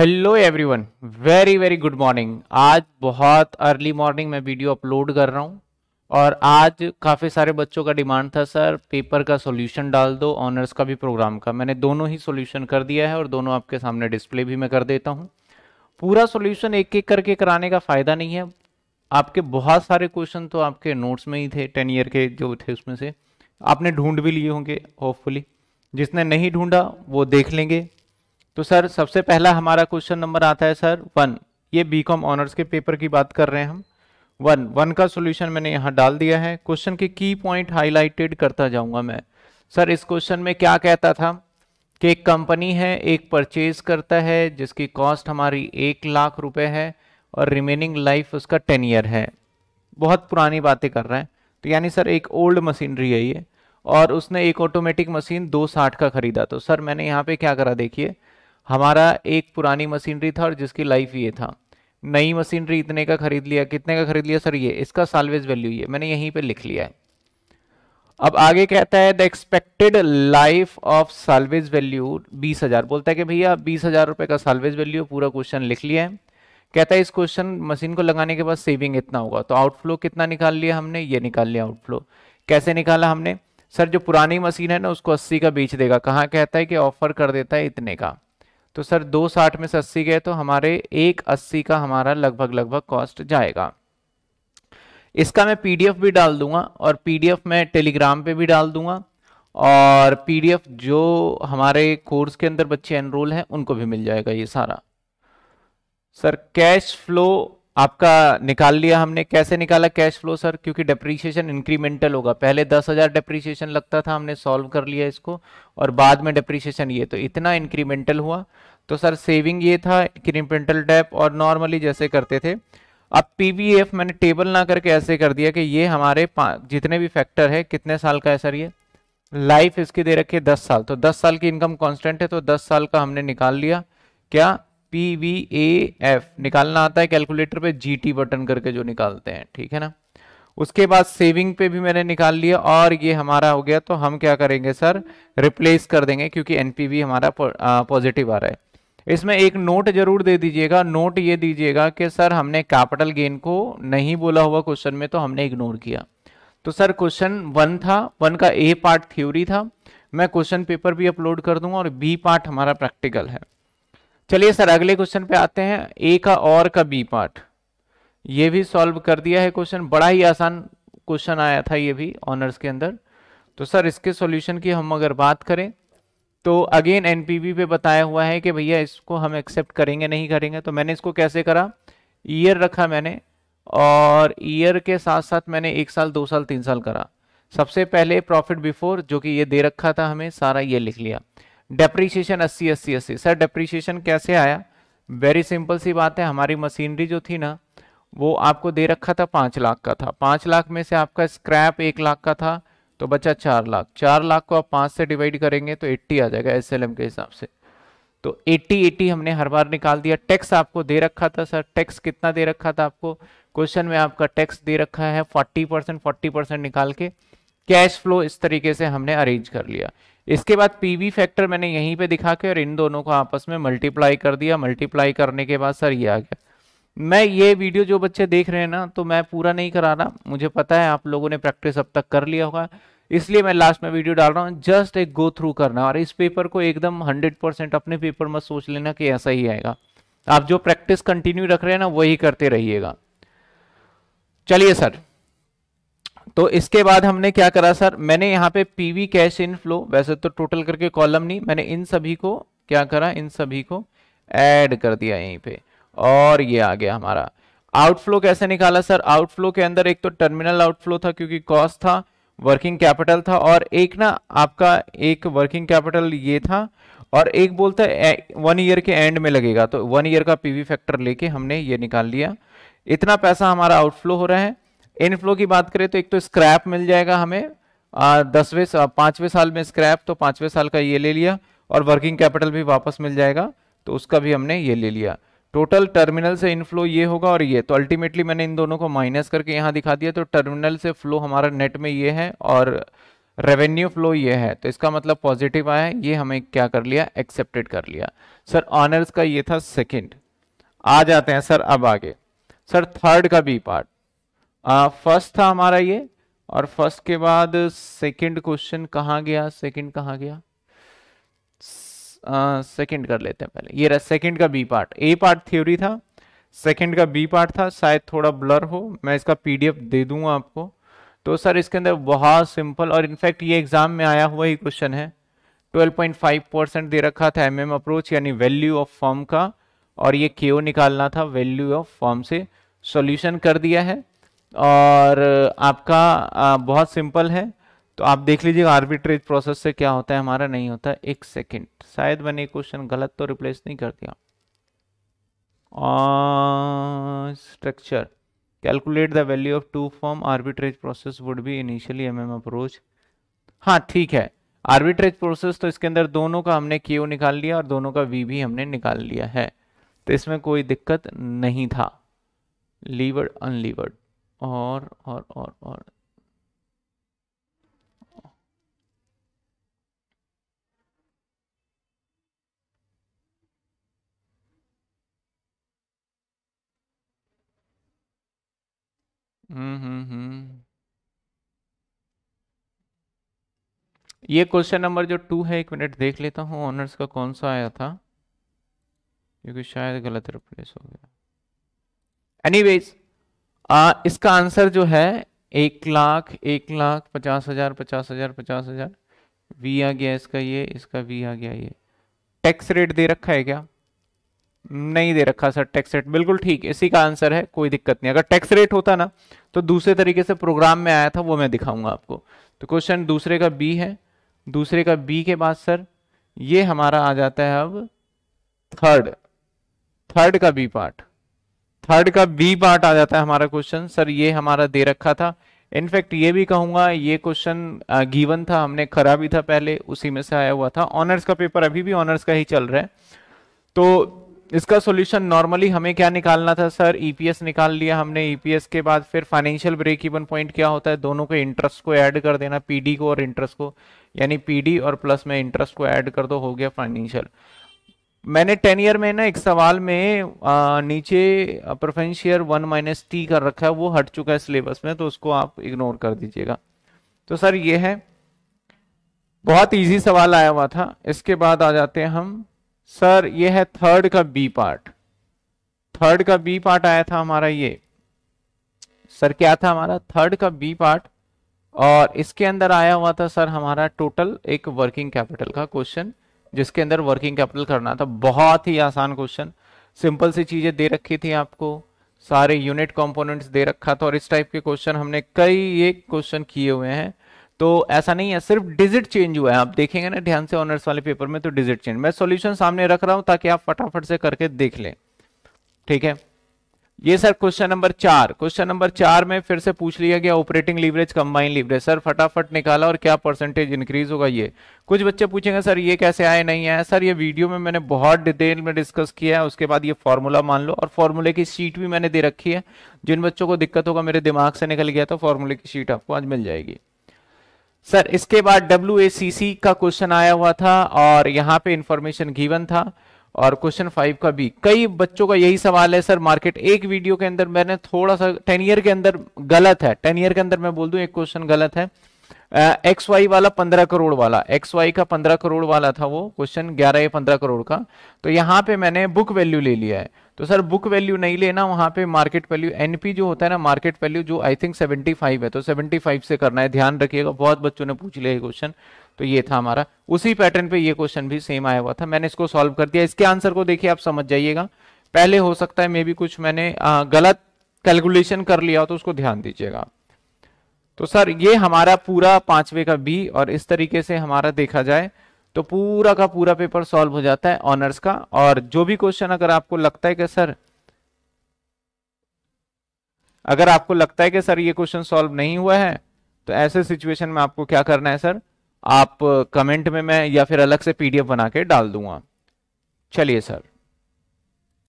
Hello everyone very very good morning आज बहुत early morning मैं वीडियो अपलोड कर रहा हूँ और आज काफ़ी सारे बच्चों का डिमांड था सर पेपर का सॉल्यूशन डाल दो ऑनर्स का भी प्रोग्राम का मैंने दोनों ही सॉल्यूशन कर दिया है और दोनों आपके सामने डिस्प्ले भी मैं कर देता हूँ पूरा सॉल्यूशन एक एक करके कराने का फ़ायदा नहीं है आपके बहुत सारे क्वेश्चन तो आपके नोट्स में ही थे टेन ईयर के जो थे उसमें से आपने ढूंढ भी लिए होंगे होपफुली जिसने नहीं ढूंढा वो देख लेंगे तो सर सबसे पहला हमारा क्वेश्चन नंबर आता है सर वन ये बी कॉम ऑनर्स के पेपर की बात कर रहे हैं हम वन वन का सोल्यूशन मैंने यहाँ डाल दिया है क्वेश्चन के की पॉइंट हाईलाइटेड करता जाऊँगा मैं सर इस क्वेश्चन में क्या कहता था कि एक कंपनी है एक परचेज करता है जिसकी कॉस्ट हमारी एक लाख रुपए है और रिमेनिंग लाइफ उसका टेन ईयर है बहुत पुरानी बातें कर रहे हैं तो यानी सर एक ओल्ड मशीनरी है ये और उसने एक ऑटोमेटिक मशीन दो साठ का ख़रीदा तो सर मैंने यहाँ पे क्या करा देखिए हमारा एक पुरानी मशीनरी था और जिसकी लाइफ ये था नई मशीनरी इतने का खरीद लिया कितने का खरीद लिया सर ये इसका सालवेज वैल्यू ये मैंने यहीं पर लिख लिया है अब आगे कहता है the expected life of salvage value बीस हजार बोलता है कि भैया बीस हजार रुपए का सालवेज वैल्यू पूरा क्वेश्चन लिख लिया है कहता है इस क्वेश्चन मशीन को लगाने के बाद सेविंग इतना होगा तो आउटफ्लो कितना निकाल लिया हमने ये निकाल लिया आउटफ्लो कैसे निकाला हमने सर जो पुरानी मशीन है ना उसको अस्सी का बेच देगा कहाँ कहता है कि ऑफर कर देता है इतने का तो सर दो साठ में से अस्सी गए तो हमारे एक अस्सी का हमारा लगभग लगभग कॉस्ट जाएगा इसका मैं पीडीएफ भी डाल दूंगा और पीडीएफ मैं टेलीग्राम पे भी डाल दूंगा और पीडीएफ जो हमारे कोर्स के अंदर बच्चे एनरोल हैं उनको भी मिल जाएगा ये सारा सर कैश फ्लो आपका निकाल लिया हमने कैसे निकाला कैश फ्लो सर क्योंकि डेप्रीशिएशन इंक्रीमेंटल होगा पहले दस हजार डेप्रीशिएशन लगता था हमने सॉल्व कर लिया इसको और बाद में डेप्रीशिएशन ये तो इतना इंक्रीमेंटल हुआ तो सर सेविंग ये था इंक्रीमेंटल डेप और नॉर्मली जैसे करते थे अब पी मैंने टेबल ना करके ऐसे कर दिया कि ये हमारे जितने भी फैक्टर है कितने साल का है सर ये लाइफ इसकी दे रखी है दस साल तो दस साल की इनकम कॉन्स्टेंट है तो दस साल का हमने निकाल लिया क्या पी वी ए एफ निकालना आता है कैलकुलेटर पे जी टी बटन करके जो निकालते हैं ठीक है ना उसके बाद सेविंग पे भी मैंने निकाल लिया और ये हमारा हो गया तो हम क्या करेंगे सर रिप्लेस कर देंगे क्योंकि एनपीवी हमारा पॉजिटिव आ रहा है इसमें एक नोट जरूर दे दीजिएगा नोट ये दीजिएगा कि सर हमने कैपिटल गेन को नहीं बोला हुआ क्वेश्चन में तो हमने इग्नोर किया तो सर क्वेश्चन वन था वन का ए पार्ट थ्योरी था मैं क्वेश्चन पेपर भी अपलोड कर दूंगा और बी पार्ट हमारा प्रैक्टिकल है चलिए सर अगले क्वेश्चन पे आते हैं ए का और का बी पार्ट ये भी सॉल्व कर दिया है क्वेश्चन बड़ा ही आसान क्वेश्चन आया था ये भी ऑनर्स के अंदर तो सर इसके सॉल्यूशन की हम अगर बात करें तो अगेन एनपीबी पे बताया हुआ है कि भैया इसको हम एक्सेप्ट करेंगे नहीं करेंगे तो मैंने इसको कैसे करा ईयर रखा मैंने और ईयर के साथ साथ मैंने एक साल दो साल तीन साल करा सबसे पहले प्रॉफिट बिफोर जो कि ये दे रखा था हमें सारा ये लिख लिया डेप्रीशिएशन अस्सी अस्सी अस्सी सर डेप्रीशिएशन कैसे आया वेरी सिंपल सी बात है हमारी मशीनरी जो थी ना वो आपको दे रखा था पांच लाख का था पाँच लाख में से आपका स्क्रैप एक लाख का था तो बचा चार लाख चार लाख को आप पाँच से डिवाइड करेंगे तो एट्टी आ जाएगा एस के हिसाब से तो एट्टी एट्टी हमने हर बार निकाल दिया टैक्स आपको दे रखा था सर टैक्स कितना दे रखा था आपको क्वेश्चन में आपका टैक्स दे रखा है फोर्टी परसेंट फोर्टी परसेंट निकाल के कैश फ्लो इस तरीके से हमने अरेंज कर लिया इसके बाद पीवी फैक्टर मैंने यहीं पे दिखा के और इन दोनों को आपस में मल्टीप्लाई कर दिया मल्टीप्लाई करने के बाद सर ये आ गया मैं ये वीडियो जो बच्चे देख रहे हैं ना तो मैं पूरा नहीं करा रहा मुझे पता है आप लोगों ने प्रैक्टिस अब तक कर लिया होगा इसलिए मैं लास्ट में वीडियो डाल रहा हूँ जस्ट एक गो थ्रू करना और इस पेपर को एकदम हंड्रेड परसेंट अपने पेपर में सोच लेना कि ऐसा ही आएगा आप जो प्रैक्टिस कंटिन्यू रख रहे हैं ना वही करते रहिएगा चलिए सर तो इसके बाद हमने क्या करा सर मैंने यहाँ पे पीवी कैश इनफ्लो वैसे तो टोटल करके कॉलम नहीं मैंने इन सभी को क्या करा इन सभी को ऐड कर दिया यहीं पे और ये आ गया हमारा आउटफ्लो कैसे निकाला सर आउटफ्लो के अंदर एक तो टर्मिनल आउटफ्लो था क्योंकि कॉस्ट था वर्किंग कैपिटल था और एक ना आपका एक वर्किंग कैपिटल ये था और एक बोलता है वन ईयर के एंड में लगेगा तो वन ईयर का पीवी फैक्टर लेके हमने ये निकाल लिया इतना पैसा हमारा आउटफ्लो हो रहा है इनफ्लो की बात करें तो एक तो स्क्रैप मिल जाएगा हमें दसवें पाँचवें साल में स्क्रैप तो पाँचवें साल का ये ले लिया और वर्किंग कैपिटल भी वापस मिल जाएगा तो उसका भी हमने ये ले लिया टोटल टर्मिनल से इनफ्लो ये होगा और ये तो अल्टीमेटली मैंने इन दोनों को माइनस करके यहाँ दिखा दिया तो टर्मिनल से फ्लो हमारा नेट में ये है और रेवेन्यू फ्लो ये है तो इसका मतलब पॉजिटिव आया ये हमें क्या कर लिया एक्सेप्टेड कर लिया सर ऑनर्स का ये था सेकेंड आ जाते हैं सर अब आगे सर थर्ड का बी पार्ट फर्स्ट था हमारा ये और फर्स्ट के बाद सेकंड क्वेश्चन कहाँ गया सेकंड कहाँ गया सेकंड कर लेते हैं पहले ये रहा सेकंड का B part A part theory था सेकंड का बी पार्ट था शायद थोड़ा ब्लर हो मैं इसका पीडीएफ दे दूंगा आपको तो सर इसके अंदर बहुत सिंपल और इनफैक्ट ये एग्जाम में आया हुआ ही क्वेश्चन है 12.5 परसेंट दे रखा था एम एम अप्रोच यानी वैल्यू ऑफ फॉर्म का और ये के निकालना था वैल्यू ऑफ फॉर्म से सोल्यूशन कर दिया है और आपका बहुत सिंपल है तो आप देख लीजिए आर्बिट्रेज प्रोसेस से क्या होता है हमारा नहीं होता एक सेकेंड शायद मैंने क्वेश्चन गलत तो रिप्लेस नहीं कर दिया structure calculate the value of two firm arbitrage process would be initially M M approach हाँ ठीक है आर्बिट्रेज प्रोसेस तो इसके अंदर दोनों का हमने क्यू निकाल लिया और दोनों का वी भी हमने निकाल लिया है तो इसमें कोई दिक्कत नहीं था लीवर्ड अनलीवर्ड और और और और हम्म हम्म, हम्म। ये क्वेश्चन नंबर जो टू है एक मिनट देख लेता हूँ ऑनर्स का कौन सा आया था क्योंकि शायद गलत रिप्लेस हो गया एनीवेज आ, इसका आंसर जो है एक लाख एक लाख पचास हजार पचास हजार पचास हजार वी आ गया इसका ये इसका वी आ गया ये टैक्स रेट दे रखा है क्या नहीं दे रखा सर टैक्स रेट बिल्कुल ठीक इसी का आंसर है कोई दिक्कत नहीं अगर टैक्स रेट होता ना तो दूसरे तरीके से प्रोग्राम में आया था वो मैं दिखाऊंगा आपको तो क्वेश्चन दूसरे का बी है दूसरे का बी के बाद सर ये हमारा आ जाता है अब थर्ड थर्ड का बी पार्ट थर्ड का बी पार्ट आ जाता है हमारा क्वेश्चन सर ये हमारा दे रखा था इनफैक्ट ये भी कहूंगा ये क्वेश्चन गिवन था हमने खरा भी था पहले उसी में से आया हुआ था ऑनर्स का पेपर अभी भी ऑनर्स का ही चल रहा है तो इसका सॉल्यूशन नॉर्मली हमें क्या निकालना था सर ईपीएस e निकाल लिया हमने ईपीएस e के बाद फिर फाइनेंशियल ब्रेक इवन पॉइंट क्या होता है दोनों को इंटरेस्ट को ऐड कर देना पीडी को और इंटरेस्ट को यानी पीडी और प्लस में इंटरेस्ट को ऐड कर दो हो गया फाइनेंशियल मैंने टेन ईयर में ना एक सवाल में आ, नीचे प्रोफेंशियर वन माइनस टी कर रखा है वो हट चुका है सिलेबस में तो उसको आप इग्नोर कर दीजिएगा तो सर ये है बहुत इजी सवाल आया हुआ था इसके बाद आ जाते हैं हम सर ये है थर्ड का बी पार्ट थर्ड का बी पार्ट आया था हमारा ये सर क्या था हमारा थर्ड का बी पार्ट और इसके अंदर आया हुआ था सर हमारा टोटल एक वर्किंग कैपिटल का क्वेश्चन जिसके अंदर वर्किंग कैपिटल करना था बहुत ही आसान क्वेश्चन सिंपल सी चीज़ें दे रखी थी आपको सारे यूनिट कंपोनेंट्स दे रखा था और इस टाइप के क्वेश्चन हमने कई ये क्वेश्चन किए हुए हैं तो ऐसा नहीं है सिर्फ डिजिट चेंज हुआ है आप देखेंगे ना ध्यान से ऑनर्स वाले पेपर में तो डिजिट चेंज मैं सॉल्यूशन सामने रख रहा हूं ताकि आप फटाफट से करके देख लें ठीक है ये सर क्वेश्चन नंबर चार क्वेश्चन नंबर चार में फिर से पूछ लिया गया operating leverage combine leverage sir फटाफट निकाला और क्या परसेंटेज इंक्रीज होगा ये कुछ बच्चे पूछेंगे सर ये कैसे आए नहीं आए सर ये वीडियो में मैंने बहुत डिटेल में डिस्कस किया है उसके बाद ये फॉर्मूला मान लो और फॉर्मूले की शीट भी मैंने दे रखी है जिन बच्चों को दिक्कत होगा मेरे दिमाग से निकल गया था तो फॉर्मूले की शीट आपको आज मिल जाएगी सर इसके बाद डब्ल्यू का क्वेश्चन आया हुआ था और यहाँ पे इंफॉर्मेशन गिवन था और क्वेश्चन फाइव का भी कई बच्चों का यही सवाल है सर मार्केट एक वीडियो के अंदर मैंने थोड़ा सा टेन ईयर के अंदर गलत है टेन ईयर के अंदर मैं बोल दूं एक क्वेश्चन गलत है एक्स वाई वाला पंद्रह करोड़ वाला एक्स वाई का पंद्रह करोड़ वाला था वो क्वेश्चन ग्यारह या पंद्रह करोड़ का तो यहां पे मैंने बुक वैल्यू ले लिया है तो सर बुक वैल्यू नहीं लेना वहां पे मार्केट वैल्यू एनपी जो होता है ना मार्केट वैल्यू जो आई थिंक 75 है तो 75 से करना है ध्यान रखिएगा बहुत बच्चों ने पूछ लिया क्वेश्चन तो ये था हमारा उसी पैटर्न पे ये क्वेश्चन भी सेम आया हुआ था मैंने इसको सॉल्व कर दिया इसके आंसर को देखिए आप समझ जाइएगा पहले हो सकता है मे बी कुछ मैंने आ, गलत कैलकुलेशन कर लिया तो उसको ध्यान दीजिएगा तो सर ये हमारा पूरा पांचवे का बी और इस तरीके से हमारा देखा जाए तो पूरा का पूरा पेपर सॉल्व हो जाता है ऑनर्स का और जो भी क्वेश्चन अगर आपको लगता है कि सर अगर आपको लगता है कि सर ये क्वेश्चन सॉल्व नहीं हुआ है तो ऐसे सिचुएशन में आपको क्या करना है सर आप कमेंट में मैं या फिर अलग से पीडीएफ बना के डाल दूंगा चलिए सर